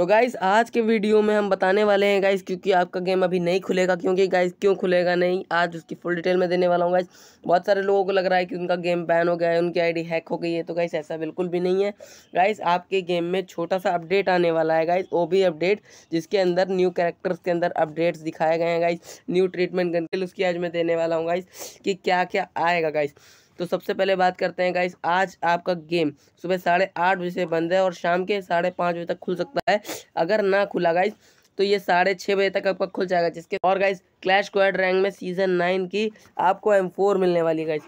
तो गाइस आज के वीडियो में हम बताने वाले हैं गाइस क्योंकि आपका गेम अभी नहीं खुलेगा क्योंकि गाइस क्यों खुलेगा नहीं आज उसकी फुल डिटेल में देने वाला हूँ गाइस बहुत सारे लोगों को लग रहा है कि उनका गेम बैन हो गया है उनकी आईडी हैक हो गई है तो गाइस ऐसा बिल्कुल भी नहीं है गाइस आपके गेम में छोटा सा अपडेट आने वाला है गाइस ओ अपडेट जिसके अंदर न्यू कैरेक्टर्स के अंदर अपडेट्स दिखाए गए हैं गाइस न्यू ट्रीटमेंट उसकी आज मैं देने वाला हूँ गाइस कि क्या क्या आएगा गाइस तो सबसे पहले बात करते हैं गाइस आज आपका गेम सुबह साढ़े आठ बजे से बंद है और शाम के साढ़े पाँच बजे तक खुल सकता है अगर ना खुला गाइस तो ये साढ़े छः बजे तक आपका खुल जाएगा जिसके और गाइस क्लैश क्वाइड रैंक में सीजन नाइन की आपको एम फोर मिलने वाली गाइज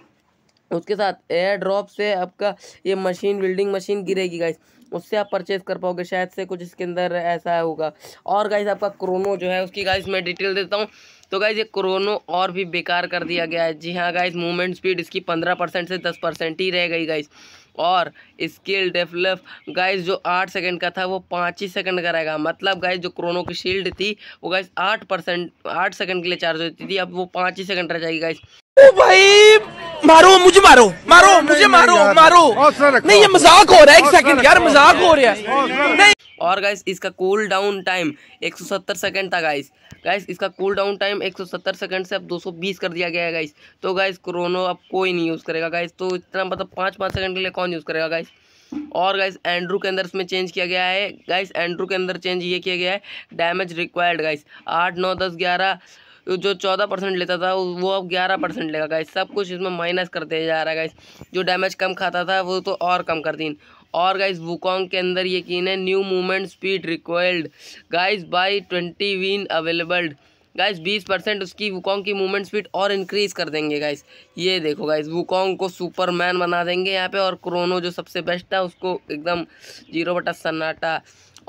उसके साथ एयर ड्रॉप से आपका ये मशीन बिल्डिंग मशीन गिरेगी गाइस उससे आप परचेज़ कर पाओगे शायद से कुछ इसके अंदर ऐसा होगा और गाइस आपका क्रोनो जो है उसकी गाइस मैं डिटेल देता हूँ तो गाइज ये क्रोनो और भी बेकार कर दिया गया है जी हाँ गाइज मूवमेंट स्पीड इसकी पंद्रह परसेंट से दस परसेंट ही रह गई गाइज और स्किल डेवलप गाइज जो आठ सेकंड का था वो पाँच ही सेकंड का रहेगा मतलब गाइस जो क्रोनो की शील्ड थी वो गाइस आठ परसेंट आठ सेकंड के लिए चार्ज होती थी अब वो पाँच ही सेकंड रह जाएगी गाइज ओ भाई मारो मुझे मारो मारो मुझे मारो मारो नहीं ये मजाक हो रहा है एक सेकंड यार मजाक हो रहा है नहीं और गाइस इसका कूल डाउन टाइम 170 सेकंड था गाइस गाइस इसका कूल डाउन टाइम 170 सेकंड से अब 220 कर दिया गया है गाइस तो गाइस क्रोनो अब कोई नहीं यूज़ करेगा गाइस तो इतना मतलब पाँच पाँच सेकंड के लिए कौन यूज़ करेगा गाइस और गाइस एंड्रू के अंदर इसमें चेंज किया गया है गाइस एंड्रू के अंदर चेंज ये किया गया है डैमेज रिक्वायर्ड गाइस आठ नौ दस ग्यारह जो चौदह परसेंट लेता था वो अब ग्यारह परसेंट लेगा गाइस सब कुछ इसमें माइनस कर दिया जा रहा है गाइस जो डैमेज कम खाता था वो तो और कम कर दी और गाइस वुकॉन्ग के अंदर यकीन है new movement speed required guys by twenty वीन अवेलेबल्ड गाइस बीस परसेंट उसकी वुकोंग की मूवमेंट स्पीड और इंक्रीज़ कर देंगे गाइस ये देखो गाइस वुकोंग को सुपरमैन बना देंगे यहाँ पे और क्रोनो जो सबसे बेस्ट था उसको एकदम जीरो बटा सन्नाटा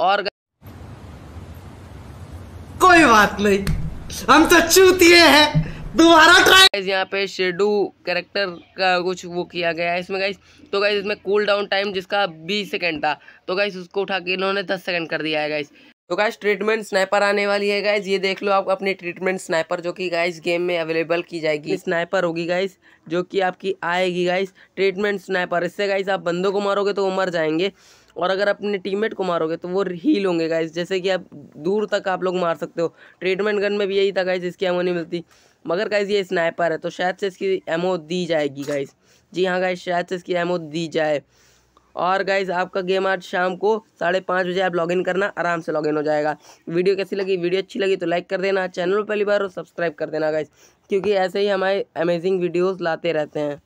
और कोई बात नहीं हम तो चूतिए हैं दोबारा ट्राई यहाँ पे शेडू कैरेक्टर का कुछ वो किया गया है इसमें गाइस तो गाइस इसमें कूल डाउन टाइम जिसका 20 सेकंड था तो गाइस उसको उठा के इन्होंने 10 सेकंड कर दिया है गाइस तो गाइस ट्रीटमेंट स्नाइपर आने वाली है गाइस ये देख लो आप अपनी ट्रीटमेंट स्नाइपर जो कि गाइस गेम में अवेलेबल की जाएगी स्नाइपर होगी गाइस जो कि आपकी आएगी गाइस ट्रीटमेंट स्नाइपर इससे गाइस आप बंदों को मारोगे तो वो मर जाएंगे और अगर अपने टीममेट को मारोगे तो वो हील होंगे गाइज जैसे कि आप दूर तक आप लोग मार सकते हो ट्रीटमेंट गन में भी यही था गाइज इसकी एमओ नहीं मिलती मगर गाइज ये स्नाइपर है तो शायद से इसकी एमओ दी जाएगी गाइज जी हाँ गाइज शायद से इसकी एमओ दी जाए और गाइज आपका गेम आज शाम को साढ़े पाँच बजे आप लॉगिन करना आराम से लॉगिन हो जाएगा वीडियो कैसी लगी वीडियो अच्छी लगी तो लाइक कर देना चैनल पर पहली बार और सब्सक्राइब कर देना गाइज क्योंकि ऐसे ही हमारे अमेजिंग वीडियोस लाते रहते हैं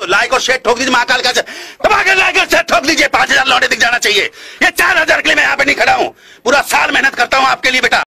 तो लाइक और शेयर ठोक दीजिए महाकाल का सब लीजिए पांच हजार लौटे दिख जाना चाहिए ये चार हजार के लिए मैं यहाँ पे नहीं खड़ा हूँ पूरा साल मेहनत करता हूँ आपके लिए बेटा